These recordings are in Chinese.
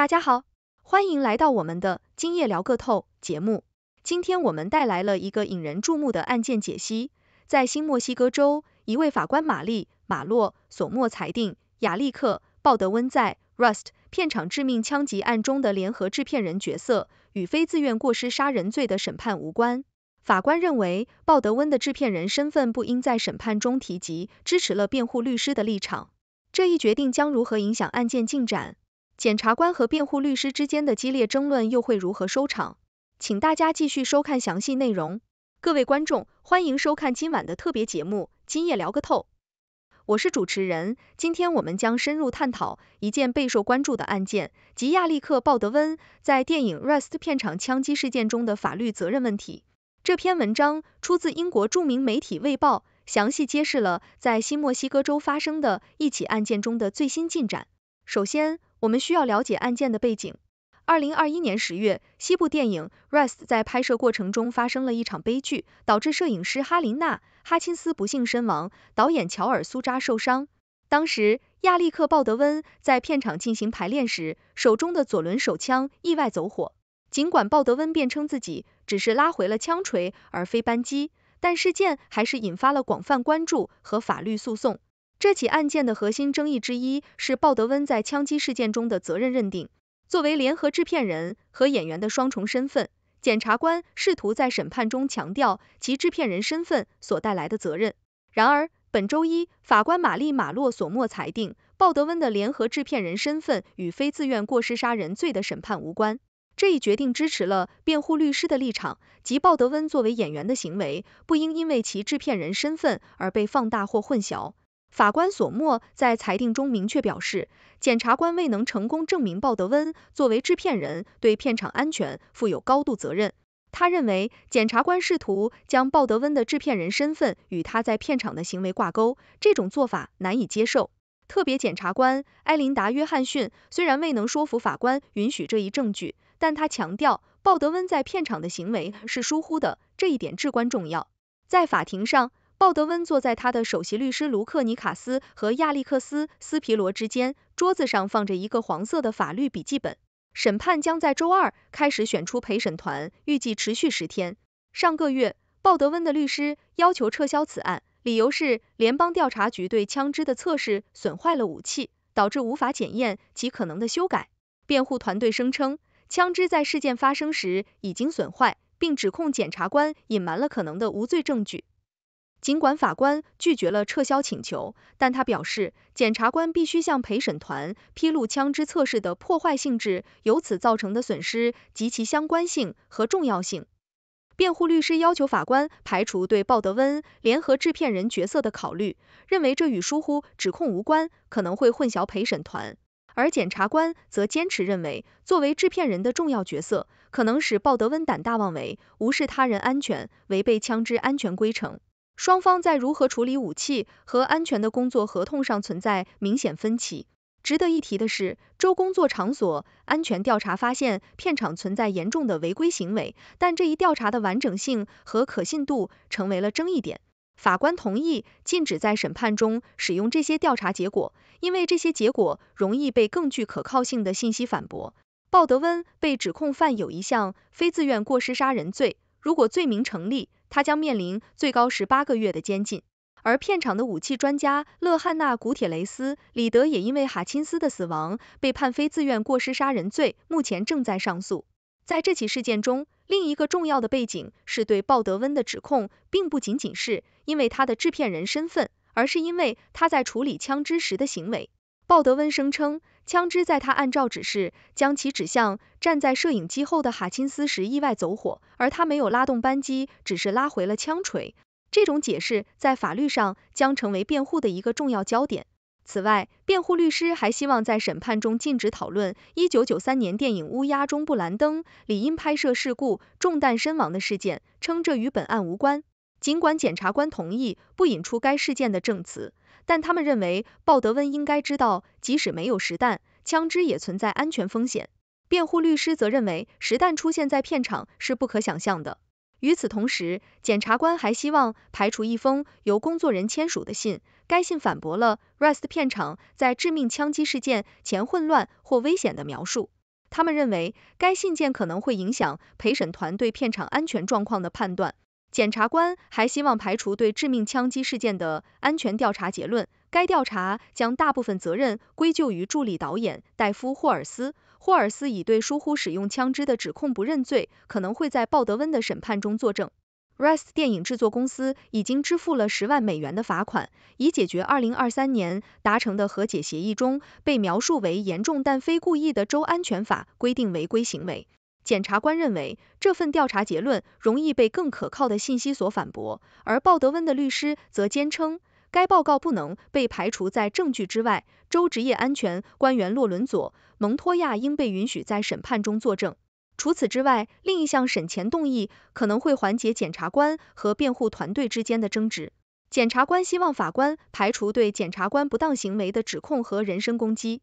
大家好，欢迎来到我们的《今夜聊个透》节目。今天我们带来了一个引人注目的案件解析。在新墨西哥州，一位法官玛丽·马洛索莫裁定，亚历克·鲍德温在《Rust》片场致命枪击案中的联合制片人角色与非自愿过失杀人罪的审判无关。法官认为，鲍德温的制片人身份不应在审判中提及，支持了辩护律师的立场。这一决定将如何影响案件进展？检察官和辩护律师之间的激烈争论又会如何收场？请大家继续收看详细内容。各位观众，欢迎收看今晚的特别节目《今夜聊个透》。我是主持人，今天我们将深入探讨一件备受关注的案件及亚历克·鲍德温在电影《Rest》片场枪击事件中的法律责任问题。这篇文章出自英国著名媒体《卫报》，详细揭示了在新墨西哥州发生的一起案件中的最新进展。首先，我们需要了解案件的背景。二零二一年十月，西部电影《Rest》在拍摄过程中发生了一场悲剧，导致摄影师哈琳娜·哈钦斯不幸身亡，导演乔尔·苏扎受伤。当时，亚历克·鲍德温在片场进行排练时，手中的左轮手枪意外走火。尽管鲍德温辩称自己只是拉回了枪锤而非扳机，但事件还是引发了广泛关注和法律诉讼。这起案件的核心争议之一是鲍德温在枪击事件中的责任认定。作为联合制片人和演员的双重身份，检察官试图在审判中强调其制片人身份所带来的责任。然而，本周一，法官玛丽·马洛索莫裁定，鲍德温的联合制片人身份与非自愿过失杀人罪的审判无关。这一决定支持了辩护律师的立场，即鲍德温作为演员的行为不应因为其制片人身份而被放大或混淆。法官索默在裁定中明确表示，检察官未能成功证明鲍德温作为制片人对片场安全负有高度责任。他认为，检察官试图将鲍德温的制片人身份与他在片场的行为挂钩，这种做法难以接受。特别检察官艾琳达·约翰逊虽然未能说服法官允许这一证据，但他强调，鲍德温在片场的行为是疏忽的，这一点至关重要。在法庭上。鲍德温坐在他的首席律师卢克·尼卡斯和亚历克斯·斯皮罗之间，桌子上放着一个黄色的法律笔记本。审判将在周二开始，选出陪审团，预计持续十天。上个月，鲍德温的律师要求撤销此案，理由是联邦调查局对枪支的测试损坏了武器，导致无法检验其可能的修改。辩护团队声称，枪支在事件发生时已经损坏，并指控检察官隐瞒了可能的无罪证据。尽管法官拒绝了撤销请求，但他表示，检察官必须向陪审团披露枪支测试的破坏性质、由此造成的损失及其相关性和重要性。辩护律师要求法官排除对鲍德温联合制片人角色的考虑，认为这与疏忽指控无关，可能会混淆陪审团。而检察官则坚持认为，作为制片人的重要角色，可能使鲍德温胆大妄为，无视他人安全，违背枪支安全规程。双方在如何处理武器和安全的工作合同上存在明显分歧。值得一提的是，州工作场所安全调查发现片场存在严重的违规行为，但这一调查的完整性和可信度成为了争议点。法官同意禁止在审判中使用这些调查结果，因为这些结果容易被更具可靠性的信息反驳。鲍德温被指控犯有一项非自愿过失杀人罪。如果罪名成立，他将面临最高十八个月的监禁。而片场的武器专家勒汉纳·古铁雷斯·里德也因为哈钦斯的死亡被判非自愿过失杀人罪，目前正在上诉。在这起事件中，另一个重要的背景是对鲍德温的指控，并不仅仅是因为他的制片人身份，而是因为他在处理枪支时的行为。鲍德温声称。枪支在他按照指示将其指向站在摄影机后的哈钦斯时意外走火，而他没有拉动扳机，只是拉回了枪锤。这种解释在法律上将成为辩护的一个重要焦点。此外，辩护律师还希望在审判中禁止讨论一九九三年电影《乌鸦》中布兰登理因拍摄事故中弹身亡的事件，称这与本案无关。尽管检察官同意不引出该事件的证词。但他们认为鲍德温应该知道，即使没有实弹，枪支也存在安全风险。辩护律师则认为，实弹出现在片场是不可想象的。与此同时，检察官还希望排除一封由工作人签署的信，该信反驳了 Rest 片场在致命枪击事件前混乱或危险的描述。他们认为，该信件可能会影响陪审团对片场安全状况的判断。检察官还希望排除对致命枪击事件的安全调查结论。该调查将大部分责任归咎于助理导演戴夫·霍尔斯。霍尔斯已对疏忽使用枪支的指控不认罪，可能会在鲍德温的审判中作证。Rest 电影制作公司已经支付了十万美元的罚款，以解决二零二三年达成的和解协议中被描述为严重但非故意的州安全法规定违规行为。检察官认为，这份调查结论容易被更可靠的信息所反驳，而鲍德温的律师则坚称该报告不能被排除在证据之外。州职业安全官员洛伦佐·蒙托亚应被允许在审判中作证。除此之外，另一项审前动议可能会缓解检察官和辩护团队之间的争执。检察官希望法官排除对检察官不当行为的指控和人身攻击。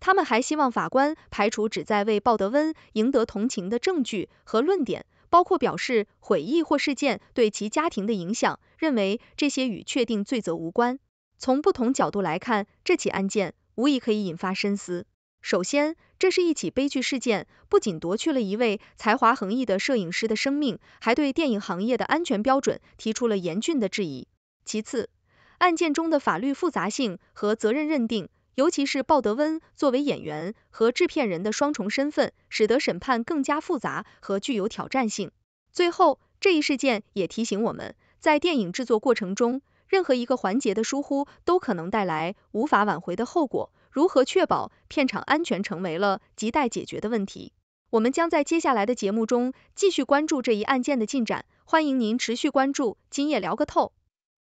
他们还希望法官排除旨在为鲍德温赢得同情的证据和论点，包括表示悔意或事件对其家庭的影响，认为这些与确定罪责无关。从不同角度来看，这起案件无疑可以引发深思。首先，这是一起悲剧事件，不仅夺去了一位才华横溢的摄影师的生命，还对电影行业的安全标准提出了严峻的质疑。其次，案件中的法律复杂性和责任认定。尤其是鲍德温作为演员和制片人的双重身份，使得审判更加复杂和具有挑战性。最后，这一事件也提醒我们，在电影制作过程中，任何一个环节的疏忽都可能带来无法挽回的后果。如何确保片场安全，成为了亟待解决的问题。我们将在接下来的节目中继续关注这一案件的进展，欢迎您持续关注《今夜聊个透》，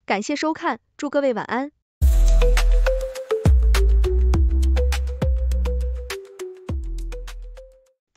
感谢收看，祝各位晚安。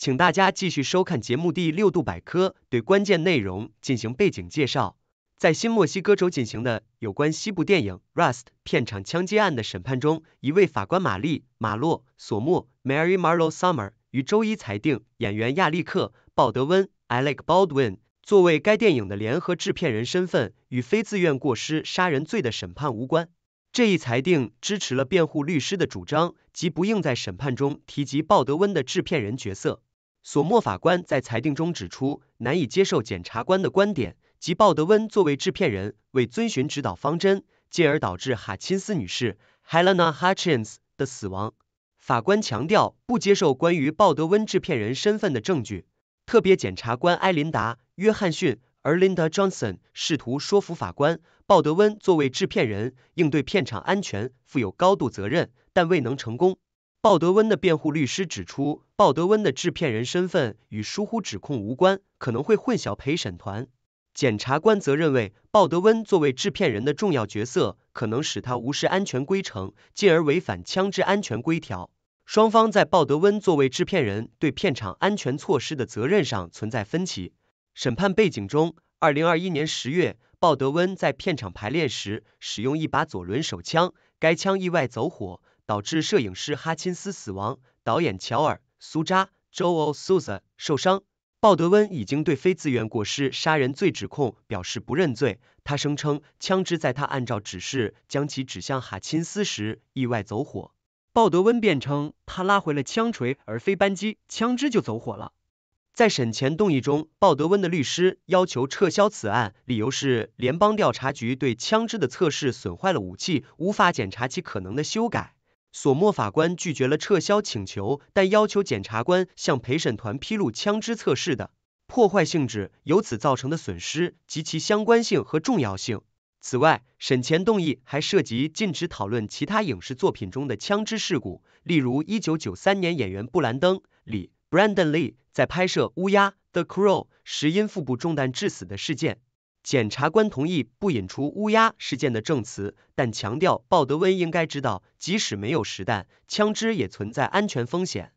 请大家继续收看节目第六度百科，对关键内容进行背景介绍。在新墨西哥州进行的有关西部电影《Rust》片场枪击案的审判中，一位法官玛丽·马洛·索莫 （Mary Marlo w Summer） 于周一裁定，演员亚历克·鲍德温 （Alec Baldwin） 作为该电影的联合制片人身份与非自愿过失杀人罪的审判无关。这一裁定支持了辩护律师的主张，即不应在审判中提及鲍德温的制片人角色。索莫法官在裁定中指出，难以接受检察官的观点即鲍德温作为制片人为遵循指导方针，进而导致哈钦斯女士 Helena Hutchins 的死亡。法官强调不接受关于鲍德温制片人身份的证据。特别检察官埃琳达·约翰逊而 Linda Johnson 试图说服法官鲍德温作为制片人应对片场安全负有高度责任，但未能成功。鲍德温的辩护律师指出，鲍德温的制片人身份与疏忽指控无关，可能会混淆陪审团。检察官则认为，鲍德温作为制片人的重要角色，可能使他无视安全规程，进而违反枪支安全规条。双方在鲍德温作为制片人对片场安全措施的责任上存在分歧。审判背景中，二零二一年十月，鲍德温在片场排练时使用一把左轮手枪，该枪意外走火。导致摄影师哈钦斯死亡，导演乔尔·苏扎 （Joel Souza） 受伤。鲍德温已经对非自愿过失杀人罪指控表示不认罪。他声称枪支在他按照指示将其指向哈钦斯时意外走火。鲍德温辩称他拉回了枪锤而非扳机，枪支就走火了。在审前动议中，鲍德温的律师要求撤销此案，理由是联邦调查局对枪支的测试损坏了武器，无法检查其可能的修改。索莫法官拒绝了撤销请求，但要求检察官向陪审团披露枪支测试的破坏性质、由此造成的损失及其相关性和重要性。此外，审前动议还涉及禁止讨论其他影视作品中的枪支事故，例如一九九三年演员布兰登李 （Brandon Lee） 在拍摄《乌鸦》（The Crow） 时因腹部中弹致死的事件。检察官同意不引出乌鸦事件的证词，但强调鲍德温应该知道，即使没有实弹，枪支也存在安全风险。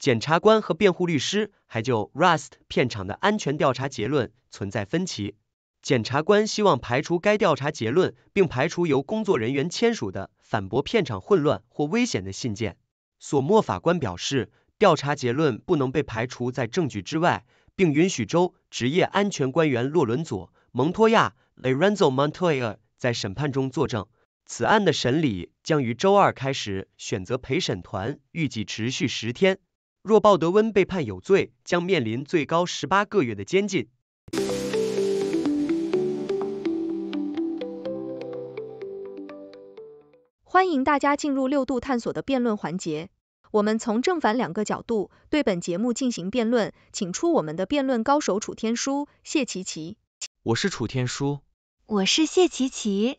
检察官和辩护律师还就 Rust 片场的安全调查结论存在分歧。检察官希望排除该调查结论，并排除由工作人员签署的反驳片场混乱或危险的信件。索莫法官表示，调查结论不能被排除在证据之外，并允许州职业安全官员洛伦佐。蒙托亚 （Lorenzo Montoya） 在审判中作证。此案的审理将于周二开始，选择陪审团预计持续十天。若鲍德温被判有罪，将面临最高十八个月的监禁。欢迎大家进入六度探索的辩论环节，我们从正反两个角度对本节目进行辩论，请出我们的辩论高手楚天舒、谢琪琪。我是楚天舒，我是谢琪琪。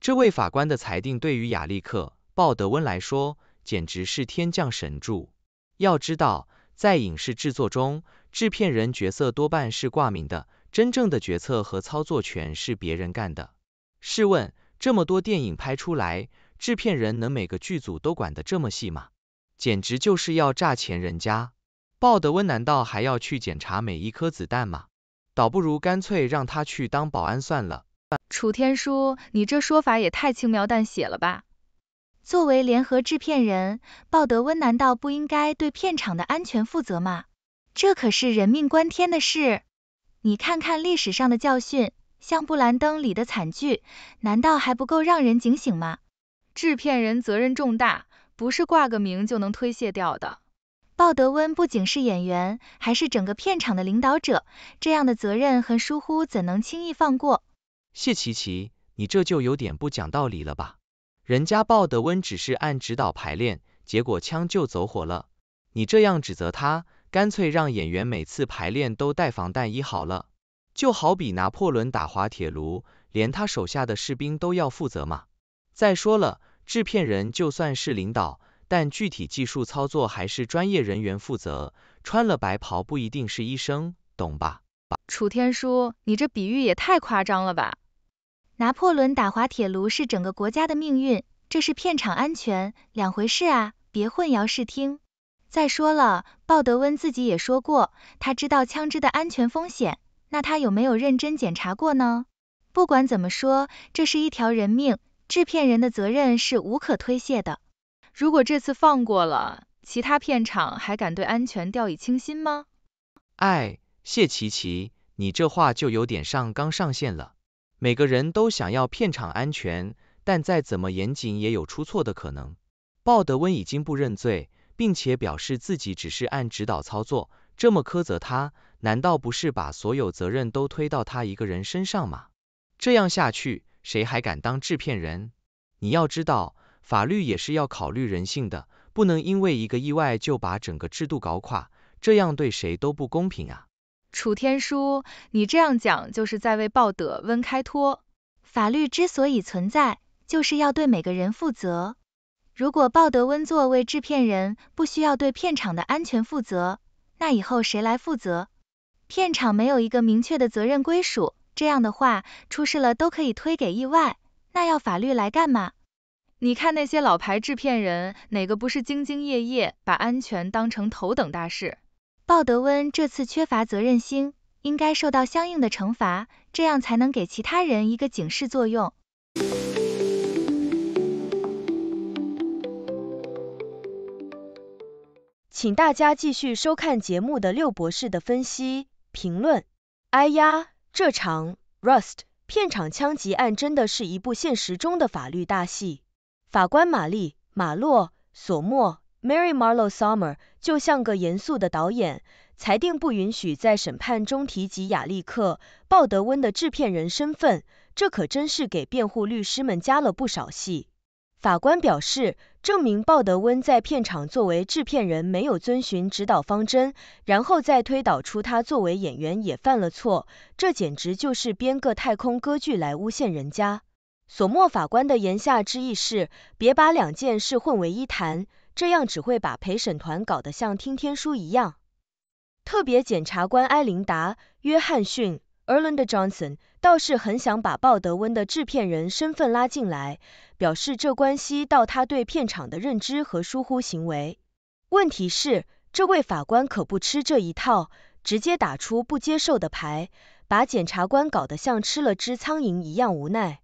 这位法官的裁定对于亚历克·鲍德温来说，简直是天降神助。要知道，在影视制作中，制片人角色多半是挂名的，真正的决策和操作权是别人干的。试问，这么多电影拍出来，制片人能每个剧组都管得这么细吗？简直就是要炸钱！人家鲍德温难道还要去检查每一颗子弹吗？倒不如干脆让他去当保安算了。楚天舒，你这说法也太轻描淡写了吧？作为联合制片人，鲍德温难道不应该对片场的安全负责吗？这可是人命关天的事。你看看历史上的教训，像布兰登里的惨剧，难道还不够让人警醒吗？制片人责任重大，不是挂个名就能推卸掉的。鲍德温不仅是演员，还是整个片场的领导者，这样的责任和疏忽怎能轻易放过？谢琪琪，你这就有点不讲道理了吧？人家鲍德温只是按指导排练，结果枪就走火了，你这样指责他，干脆让演员每次排练都带防弹衣好了。就好比拿破仑打滑铁卢，连他手下的士兵都要负责嘛。再说了，制片人就算是领导。但具体技术操作还是专业人员负责，穿了白袍不一定是医生，懂吧？楚天舒，你这比喻也太夸张了吧！拿破仑打滑铁卢是整个国家的命运，这是片场安全，两回事啊，别混淆视听。再说了，鲍德温自己也说过，他知道枪支的安全风险，那他有没有认真检查过呢？不管怎么说，这是一条人命，制片人的责任是无可推卸的。如果这次放过了，其他片场还敢对安全掉以轻心吗？哎，谢琪琪，你这话就有点上纲上线了。每个人都想要片场安全，但再怎么严谨也有出错的可能。鲍德温已经不认罪，并且表示自己只是按指导操作，这么苛责他，难道不是把所有责任都推到他一个人身上吗？这样下去，谁还敢当制片人？你要知道。法律也是要考虑人性的，不能因为一个意外就把整个制度搞垮，这样对谁都不公平啊！楚天舒，你这样讲就是在为鲍德温开脱。法律之所以存在，就是要对每个人负责。如果鲍德温作为制片人不需要对片场的安全负责，那以后谁来负责？片场没有一个明确的责任归属，这样的话出事了都可以推给意外，那要法律来干嘛？你看那些老牌制片人，哪个不是兢兢业业，把安全当成头等大事？鲍德温这次缺乏责任心，应该受到相应的惩罚，这样才能给其他人一个警示作用。请大家继续收看节目的六博士的分析评论。哎呀，这场 Rust 片场枪击案真的是一部现实中的法律大戏。法官玛丽·马洛·索莫 （Mary Marlow Sommer） 就像个严肃的导演，裁定不允许在审判中提及亚历克·鲍德温的制片人身份，这可真是给辩护律师们加了不少戏。法官表示，证明鲍德温在片场作为制片人没有遵循指导方针，然后再推导出他作为演员也犯了错，这简直就是编个太空歌剧来诬陷人家。索莫法官的言下之意是，别把两件事混为一谈，这样只会把陪审团搞得像听天书一样。特别检察官埃琳达·约翰逊 （Erland Johnson） 倒是很想把鲍德温的制片人身份拉进来，表示这关系到他对片场的认知和疏忽行为。问题是，这位法官可不吃这一套，直接打出不接受的牌，把检察官搞得像吃了只苍蝇一样无奈。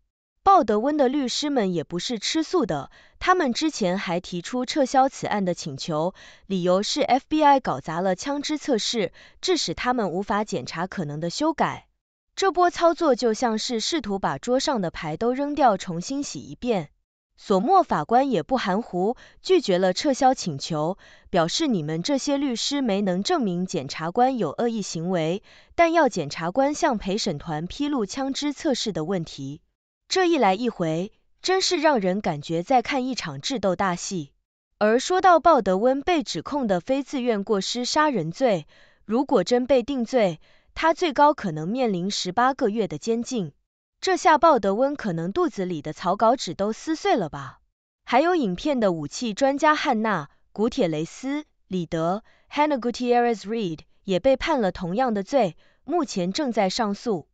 鲍德温的律师们也不是吃素的，他们之前还提出撤销此案的请求，理由是 FBI 搞砸了枪支测试，致使他们无法检查可能的修改。这波操作就像是试图把桌上的牌都扔掉，重新洗一遍。索莫法官也不含糊，拒绝了撤销请求，表示你们这些律师没能证明检察官有恶意行为，但要检察官向陪审团披露枪支测试的问题。这一来一回，真是让人感觉在看一场智斗大戏。而说到鲍德温被指控的非自愿过失杀人罪，如果真被定罪，他最高可能面临十八个月的监禁。这下鲍德温可能肚子里的草稿纸都撕碎了吧？还有影片的武器专家汉娜·古铁雷斯·里德 （Hanna Gutierrez Reid） 也被判了同样的罪，目前正在上诉。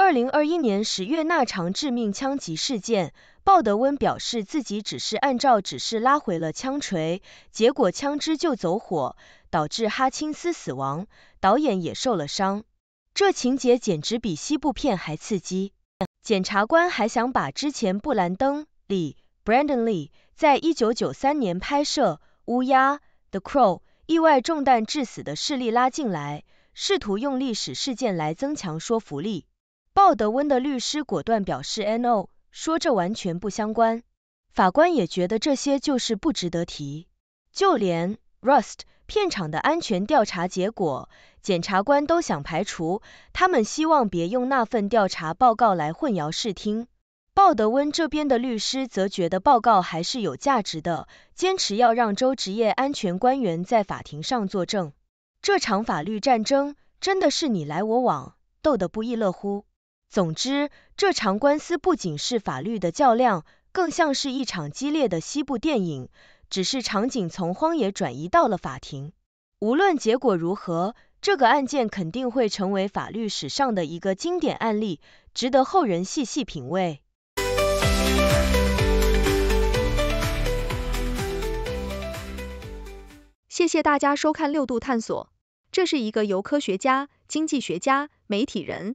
二零二一年十月那场致命枪击事件，鲍德温表示自己只是按照指示拉回了枪锤，结果枪支就走火，导致哈钦斯死亡，导演也受了伤。这情节简直比西部片还刺激。检察官还想把之前布兰登里 Brandon Lee 在一九九三年拍摄《乌鸦》The Crow 意外中弹致死的事例拉进来，试图用历史事件来增强说服力。鲍德温的律师果断表示 “no”，说这完全不相关。法官也觉得这些就是不值得提，就连 Rust 片场的安全调查结果，检察官都想排除。他们希望别用那份调查报告来混淆视听。鲍德温这边的律师则觉得报告还是有价值的，坚持要让州职业安全官员在法庭上作证。这场法律战争真的是你来我往，斗得不亦乐乎。总之，这场官司不仅是法律的较量，更像是一场激烈的西部电影，只是场景从荒野转移到了法庭。无论结果如何，这个案件肯定会成为法律史上的一个经典案例，值得后人细细品味。谢谢大家收看六度探索，这是一个由科学家、经济学家、媒体人。